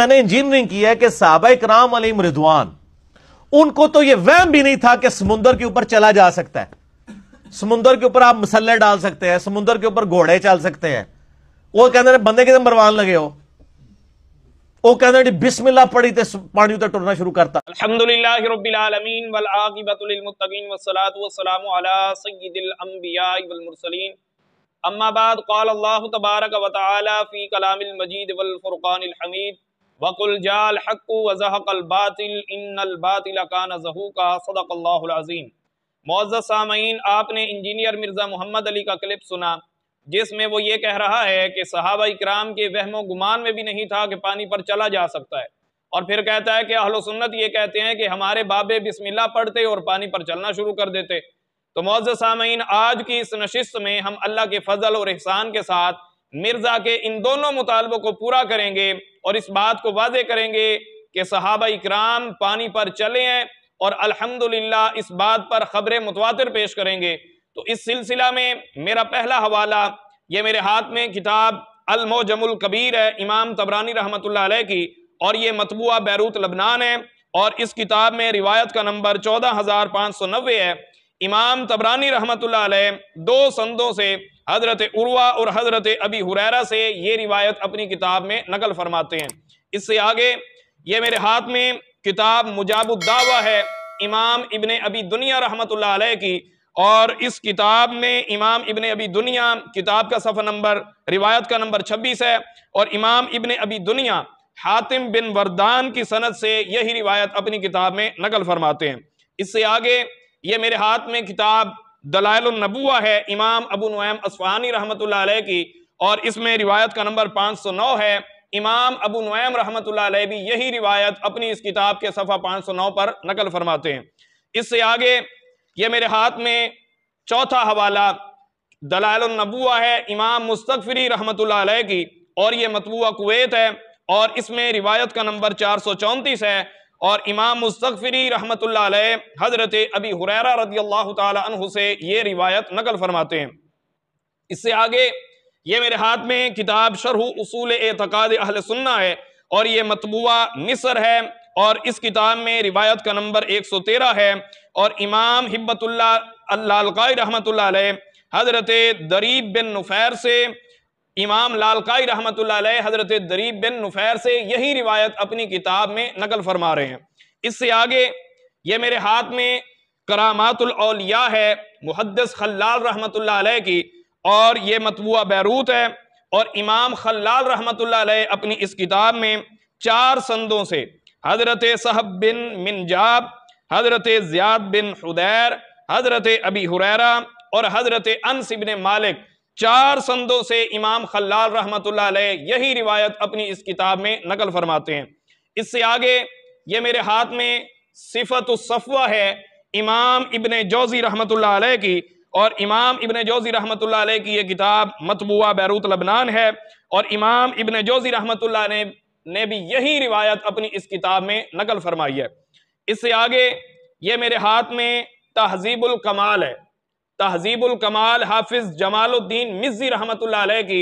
मैंने इंजीनियरिंग की है कि साहबा राम अली मृदवान उनको तो यह वह भी नहीं था कि समुंदर के ऊपर चला जा सकता है समुंदर के ऊपर आप मसले डाल सकते हैं समुंदर के ऊपर घोड़े चल सकते हैं वो कहते हैं बंदे कितने मरवान लगे हो वो कहते बिस्मिल्ला पड़ी थे पानी उतर टूरना शुरू करता अम्मा बाद قال الله तबारक व तआला फी कलामिल मजीद वल हमीद वकुल जाल हक़ वज़हक़ान जहूका सदक़ल्लाज़ीम मोज़ सामीन आपने इंजीनियर मिर्ज़ा मोहम्मद अली का क्लिप सुना जिसमें वो ये कह रहा है कि सहाबा इक्राम के वहमो गुमान में भी नहीं था कि पानी पर चला जा सकता है और फिर कहता है कि अहल सुन्नत ये कहते हैं कि हमारे बाबे बिस्मिल्लाह पढ़ते और पानी पर चलना शुरू कर देते तो मोज़ सामीन आज की इस नशिस्त में हम अल्लाह के फजल और एहसान के साथ मिर्जा के इन दोनों मुतालबों को पूरा करेंगे और इस बात को वाजे करेंगे कि सहाबा इक्राम पानी पर चले हैं और अल्हम्दुलिल्लाह इस बात पर खबरें मुतवातर पेश करेंगे तो इस सिलसिला में मेरा पहला हवाला ये मेरे हाथ में किताब अलमोजमुल कबीर है इमाम तबरानी रहमत की और ये मतबूआ बैरूत लबनान है और इस किताब में रिवायत का नंबर चौदह हज़ार पाँच सौ नब्बे है इमाम तबरानी रहमत दो संदों से हज़रत उर्वा और हज़रत अबी हुरैरा से ये रिवायत अपनी किताब में नकल फरमाते हैं इससे आगे ये मेरे हाथ में किताब मुजाबुद्दावा है इमाम इबन अबी दुनिया रहमत की और इस किताब में इमाम इबन अबी दुनिया किताब का सफर नंबर रिवायत का नंबर छब्बीस है और इमाम इबन अबी दुनिया हातिम बिन वरदान की सनत से यही रिवायत अपनी किताब में नकल फरमाते हैं इससे आगे ये मेरे हाथ में किताब नबुआ है इमाम अबू नैम असफ़ानी रहमत की और इसमें रिवायत का नंबर 509 है इमाम अबू नैम रहमत भी यही रिवायत अपनी इस किताब के सफ़ा 509 पर नकल फरमाते हैं इससे आगे ये मेरे हाथ में चौथा हवाला नबुआ है इमाम मुस्तफ़री रहमत की और ये मतबूआ कुवैत है और इसमें रिवायत का नंबर चार सौ चौंतीस है और इमाम मुस्तफ़री रहमत हज़रत अबी हुरैरा रदी अल्लाह तु से ये रिवायत नकल फरमाते हैं इससे आगे ये मेरे हाथ में किताब शरह उसूल एतक़ाद अहल सुन्ना है और ये मतबूआ मिसर है और इस किताब में रिवायत का नंबर 113 है और इमाम हिब्बतुल्ला अल्लाकाई रहमत हज़रत दरीब बिन नुफ़ैर से इमाम लालकाई रहमत हज़रत दरीब बिन नुफैर से यही रिवायत अपनी किताब में नकल फरमा रहे हैं इससे आगे ये मेरे हाथ में करामातलिया है मुहदस खल्लाल रहमत की और ये मतबूआ बैरूत है और इमाम खल्लाल रहमत अपनी इस किताब में चार संदों से हज़रत सहब बिन मिनजाब हज़रत ज्याद बिन हुदैर हज़रत अबी हुरैरा और हज़रत अनस मालिक चार संदों से इमाम खल्लाल रहमत यही रिवायत अपनी इस किताब में नकल फरमाते हैं इससे आगे ये मेरे हाथ में सिफत सफ़वा है इमाम इबन जौजी रहमत की और इमाम इबन जौजी रहमत की यह किताब मतबुआ बैरूत लबनान है और इमाम इबन जौजी रहमत ने ने भी यही रिवायत अपनी इस किताब में नकल फरमाई है इससे आगे ये मेरे हाथ में तहजीबुल कमाल है तहजीबुल कमाल हाफिज जमालुद्दीन मिज़ी रहमत की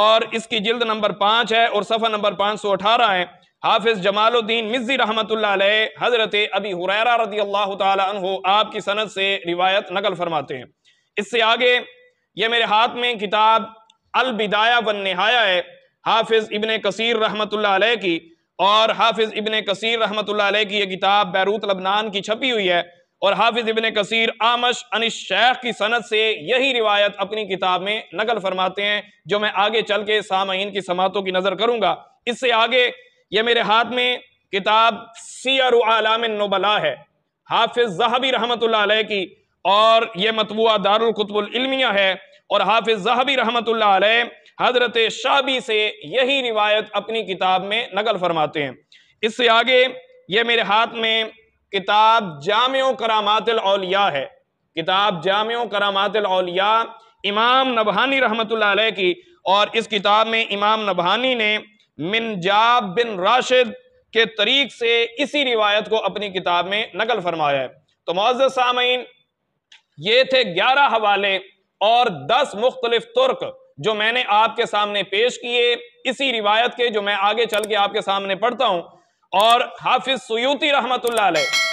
और इसकी जिल्द नंबर पांच है और सफ़ा नंबर पांच सौ अठारह है हाफिज जमालुद्दीन मिज़ी रहमत हज़रत अबी हुरैरा रदी अल्लाह तु आपकी सनत से रिवायत नकल फरमाते हैं इससे आगे ये मेरे हाथ में किताब अलबिदाया वन नहाया है हाफिज इबन कसीर रहमत की और हाफिज इबन कसीर रहमत की यह किताब बैरूत लबनान की छपी हुई है और हाफिज इबन कसीर आमश अन शेख की सनत से यही रिवायत अपनी किताब में नकल फरमाते हैं जो मैं आगे चल के सामीन की समातों की नज़र करूँगा इससे आगे ये मेरे हाथ में किताब सियर आलाम नोबला है हाफिज जहाबी रहमत की और ये मतबुआ दारुलकतबुलमिया है और हाफिज जहाबी रहमत हजरत शाबी से यही रिवायत अपनी किताब में नकल फरमाते हैं इससे आगे ये मेरे हाथ में किताब जाम करामातलिया है किताब जाम करामातलिया इमाम नबहानी रहमत की और इस किताब में इमाम नबहानी ने मिनजाब बिन राशिद के तरीक से इसी रिवायत को अपनी किताब में नकल फरमाया है तो मोज सामीन ये थे ग्यारह हवाले और दस मुख्तलिफ तुर्क जो मैंने आपके सामने पेश किए इसी रिवायत के जो मैं आगे चल के आपके सामने पढ़ता हूँ और हाफिज सयूती रहमत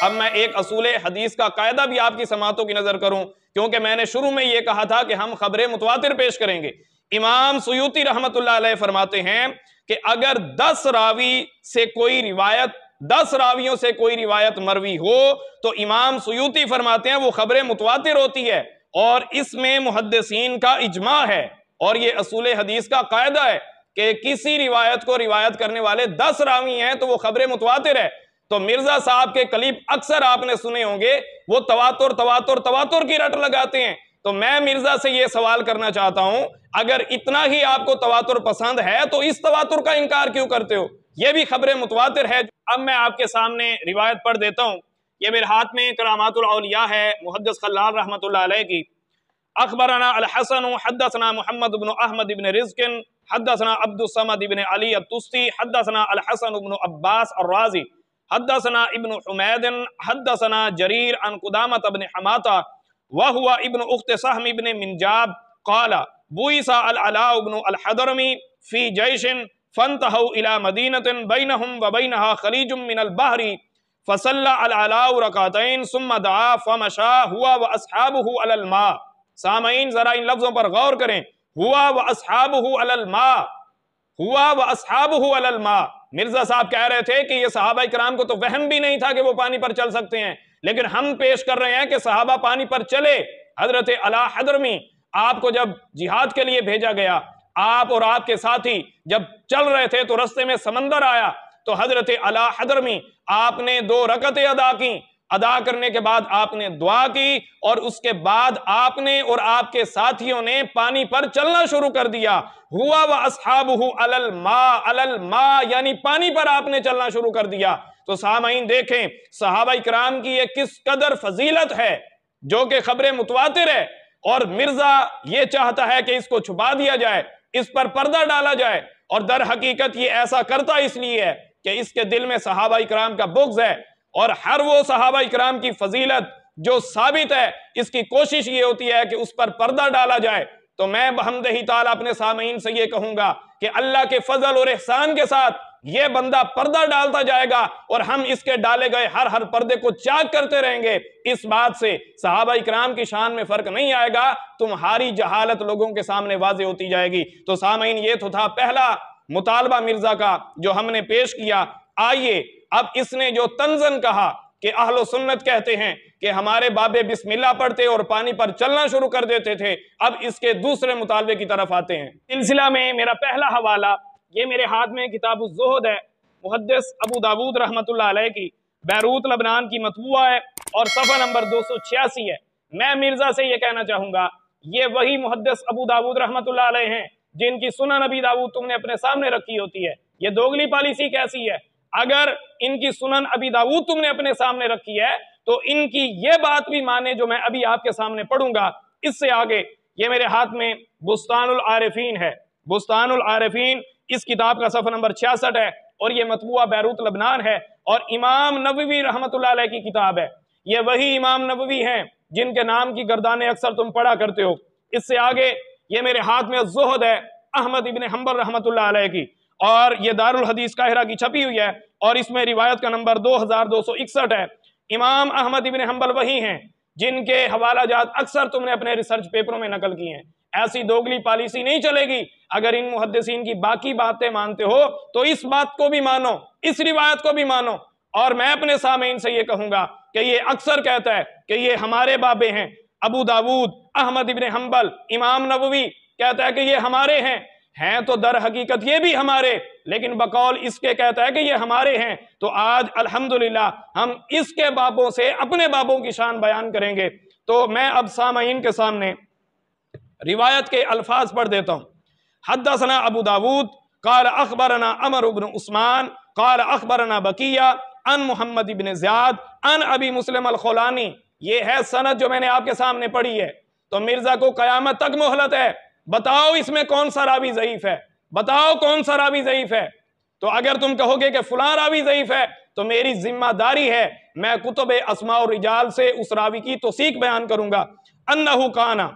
अब मैं एक असूल हदीस का कायदा भी आपकी समातों की नजर करूं क्योंकि मैंने शुरू में यह कहा था कि हम खबरें मुतवातिर पेश करेंगे इमाम सयूती रहमत फरमाते हैं कि अगर दस रावी से कोई रिवायत दस रावियों से कोई रिवायत मरवी हो तो इमाम सयूती फरमाते हैं वो खबरें मुतवातिर होती है और इसमें मुहदसिन का इजमा है और ये असूल हदीस का कायदा है कि किसी रिवायत को रिवायत करने वाले दस रावी हैं तो वो खबरें मुतवातिर है तो मिर्जा साहब के कलीब अक्सर आपने सुने होंगे वो तवातुर तवातुर तवातुर की रट लगाते हैं तो मैं मिर्जा से ये सवाल करना चाहता हूं अगर इतना ही आपको तवातुर पसंद है तो इस तवातुर का इनकार क्यों करते हो ये भी खबरें मुतवातिर है अब मैं आपके सामने रिवायत पढ़ देता हूं ये मेरे हाथ में करामातुलया है मुहदस खल्लाल रहमत की अखबराना अलहसन हदसना मोहम्मद इबन अहमद इबन रिजकिन हदसना अब्दुलसमद इबन अली अतुस्ती हदसना अलहसन इबन अब्बास अर्राजी हदसना इबन हुमैदन हदसना जरीर अन कुदामत अबन हमाता वह हुआ इबन उख्त सहम इबन मिनजाब काला बुईसा अला इबन अलहदरमी फ़ी जैशन फ़नतह इला मदीनतिन बैनहुम व बैनहा खलीजुम मिनल बहरी फसल्ला अला रकातैन सुम्मा दआ फमशा हुआ व असहाबुहु अलल मा सामीन जरा इन लफ्ज़ों पर गौर करें हुआ व असहाब अलमा हुआ व असहाब अलमा मिर्जा साहब कह रहे थे कि ये सहाबा कराम को तो वहम भी नहीं था कि वो पानी पर चल सकते हैं लेकिन हम पेश कर रहे हैं कि सहाबा पानी पर चले हजरत अला हदरमी आपको जब जिहाद के लिए भेजा गया आप और आपके साथी जब चल रहे थे तो रस्ते में समंदर आया तो हजरत अला हदरमी आपने दो रकतें अदा की अदा करने के बाद आपने दुआ की और उसके बाद आपने और आपके साथियों ने पानी पर चलना शुरू कर दिया हुआ व असहाब अलल मा अलल मा यानी पानी पर आपने चलना शुरू कर दिया तो सामाइन देखें सहाबा कराम की ये किस कदर फजीलत है जो कि खबरें मुतवातिर है और मिर्जा ये चाहता है कि इसको छुपा दिया जाए इस पर पर्दा डाला जाए और दर हकीकत ये ऐसा करता इसलिए है कि इसके दिल में सहाबा कराम का बुग्ज है और हर वो सहाबा इक्राम की फजीलत जो साबित है इसकी कोशिश ये होती है कि उस पर पर्दा डाला जाए तो मैं बहमदही ही अपने सामीन से ये कहूंगा कि अल्लाह के फजल और एहसान के साथ ये बंदा पर्दा डालता जाएगा और हम इसके डाले गए हर हर पर्दे को चाक करते रहेंगे इस बात से सहाबा इक्राम की शान में फर्क नहीं आएगा तुम्हारी जहालत लोगों के सामने वाजे होती जाएगी तो सामीन ये तो था पहला मुतालबा मिर्जा का जो हमने पेश किया आइए अब इसने जो तंजन कहा कि अहलो सुन्नत कहते हैं कि हमारे बाबे बिस्मिल्ला पढ़ते और पानी पर चलना शुरू कर देते थे अब इसके दूसरे मुतालबे की तरफ आते हैं सिलसिला में मेरा पहला हवाला ये मेरे हाथ में किताब जोहद है मुहदस अबू दाऊद रहमत की बैरूत लबनान की मतबूआ है और सफ़ा नंबर दो सौ छियासी है मैं मिर्ज़ा से ये कहना चाहूंगा ये वही मुहदस अबू दाऊद रहमत हैं जिनकी सुना नबी दाऊद तुमने अपने सामने रखी होती है ये दोगली पॉलिसी कैसी है अगर इनकी सुनन अभी दाऊद तुमने अपने सामने रखी है तो इनकी यह बात भी माने जो मैं अभी आपके सामने पढ़ूंगा इससे आगे ये मेरे हाथ में बुस्तानुल आरिफीन है बुस्तानुल आरिफीन इस किताब का सफर नंबर छियासठ है और ये मतबूआ बैरूत लबनान है और इमाम नबवी रहमत की किताब है ये वही इमाम नबवी हैं जिनके नाम की गर्दाने अक्सर तुम पढ़ा करते हो इससे आगे ये मेरे हाथ में जोहद है अहमद इबन हम्बर रहमत की और ये दारुल हदीस काहिरा की छपी हुई है और इसमें रिवायत का नंबर दो हजार दो सौ इकसठ है इमाम अहमद इबन हम्बल वही हैं जिनके हवाला जात अक्सर तुमने अपने रिसर्च पेपरों में नकल किए हैं ऐसी दोगली पॉलिसी नहीं चलेगी अगर इन मुहदसिन की बाकी बातें मानते हो तो इस बात को भी मानो इस रिवायत को भी मानो और मैं अपने सामने इनसे ये कहूंगा कि ये अक्सर कहता है कि ये हमारे बाबे हैं Abu Dawood Ahmad ibn Hanbal इमाम नबवी कहता है कि ये हमारे हैं हैं तो दर हकीकत ये भी हमारे लेकिन बकौल इसके कहता है कि ये हमारे हैं तो आज अल्हम्दुलिल्लाह हम इसके बाबों से अपने बाबों की शान बयान करेंगे तो मैं अब सामीन के सामने रिवायत के अल्फाज पढ़ देता हूँ हदसना अबू दाऊद काल अखबरना अमर उबन उस्मान काल अखबरना बकिया अन मोहम्मद इबन ज़ियाद अन अबी मुस्लिम अलखोलानी ये है सनत जो मैंने आपके सामने पढ़ी है तो मिर्ज़ा को क़यामत तक मोहलत है बताओ इसमें कौन सा रावी ज़यीफ है बताओ कौन सा रावी ज़यीफ है तो अगर तुम कहोगे कि फुला रावी ज़यीफ है तो मेरी जिम्मेदारी है मैं कुतुब असमा और रिजाल से उस रावी की तोसीक बयान करूंगा अन्नहु काना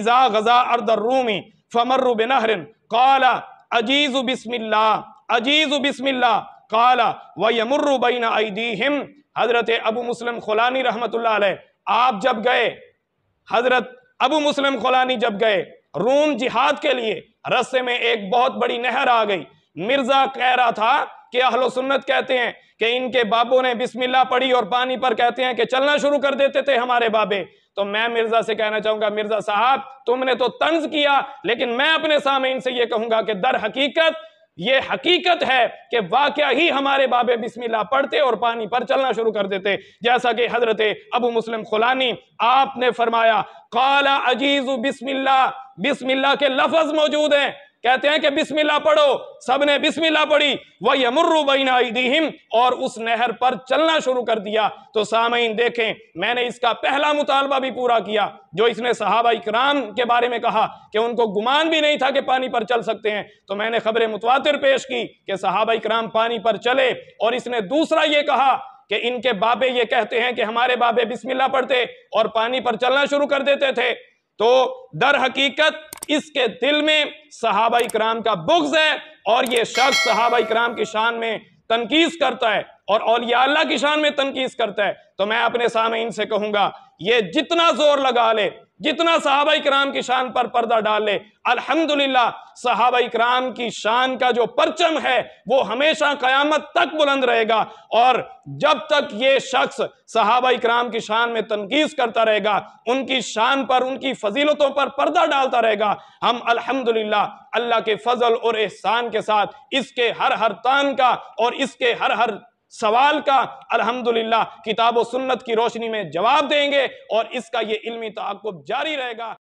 इज़ा गज़ा अर्दर रूमी फमर्रु बिनहरिन काला अजीज़ु बिस्मिल्ला अजीज़ु बिस्मिल्ला काला व यमुर्रु बैना ऐदीहिम हज़रत अबू मुस्लिम खुलानी रहमतुल्लाह अलैह आप जब गए हज़रत अबू मुस्लिम खुलानी जब गए रूम जिहाद के लिए रस्ते में एक बहुत बड़ी नहर आ गई मिर्जा कह रहा था कि अहलो सुन्नत कहते हैं कि इनके बाबों ने बिस्मिल्लाह पढ़ी और पानी पर कहते हैं कि चलना शुरू कर देते थे हमारे बाबे तो मैं मिर्जा से कहना चाहूंगा मिर्जा साहब तुमने तो तंज किया लेकिन मैं अपने सामने इनसे यह कहूंगा कि दर हकीकत ये हकीकत है कि वाकया ही हमारे बाबे बिस्मिल्लाह पढ़ते और पानी पर चलना शुरू कर देते जैसा कि हजरत अबू मुस्लिम खुलानी आपने फरमाया काला अजीज बिस्मिल्लाह बिस्मिल्लाह के लफज मौजूद हैं कहते हैं कि बिस्मिल्लाह पढ़ो सबने बिस्मिल्लाह पढ़ी वह यमर्रू बीनादीम और उस नहर पर चलना शुरू कर दिया तो सामीन देखें मैंने इसका पहला मुतालबा भी पूरा किया जो इसने सहाबा इकराम के बारे में कहा कि उनको गुमान भी नहीं था कि पानी पर चल सकते हैं तो मैंने खबरें मुतवातिर पेश की कि सहाबा इकराम पानी पर चले और इसने दूसरा ये कहा कि इनके बाबे ये कहते हैं कि हमारे बाबे बिस्मिल्ला पढ़ते और पानी पर चलना शुरू कर देते थे तो दर हकीकत इसके दिल में सहाबा कराम का बुग्ज है और ये शख्स सहाबा कराम की शान में तनकीज करता है और अल्लाह की शान में तनकीज करता है तो मैं अपने सामने से कहूंगा ये जितना जोर लगा ले जितना सहाबा कराम की शान पर पर्दा डाल ले अलहमदुल्ला साहबा कराम की शान का जो परचम है वो हमेशा कयामत तक बुलंद रहेगा और जब तक ये शख्स सहाबा कराम की शान में तनकीस करता रहेगा उनकी शान पर उनकी फजीलतों पर पर्दा डालता रहेगा हम अल्हम्दुलिल्लाह अल्लाह के फजल और एहसान के साथ इसके हर हर तान का और इसके हर हर सवाल का अल्हम्दुलिल्लाह किताब और सुन्नत की रोशनी में जवाब देंगे और इसका ये इल्मी तकब जारी रहेगा